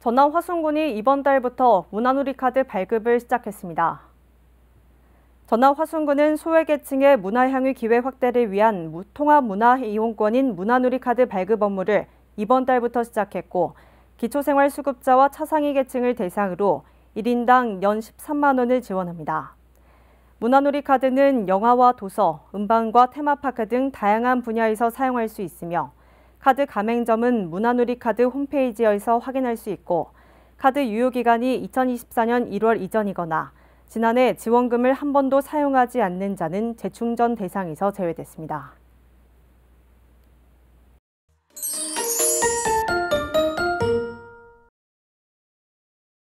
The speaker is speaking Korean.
전남 화순군이 이번 달부터 문화누리 카드 발급을 시작했습니다. 전남 화순군은 소외계층의 문화향유 기회 확대를 위한 통합 문화 이용권인 문화누리 카드 발급 업무를 이번 달부터 시작했고 기초생활수급자와 차상위 계층을 대상으로 1인당 연 13만 원을 지원합니다. 문화놀이 카드는 영화와 도서, 음반과 테마파크 등 다양한 분야에서 사용할 수 있으며 카드 가맹점은 문화놀이 카드 홈페이지에서 확인할 수 있고 카드 유효기간이 2024년 1월 이전이거나 지난해 지원금을 한 번도 사용하지 않는 자는 재충전 대상에서 제외됐습니다.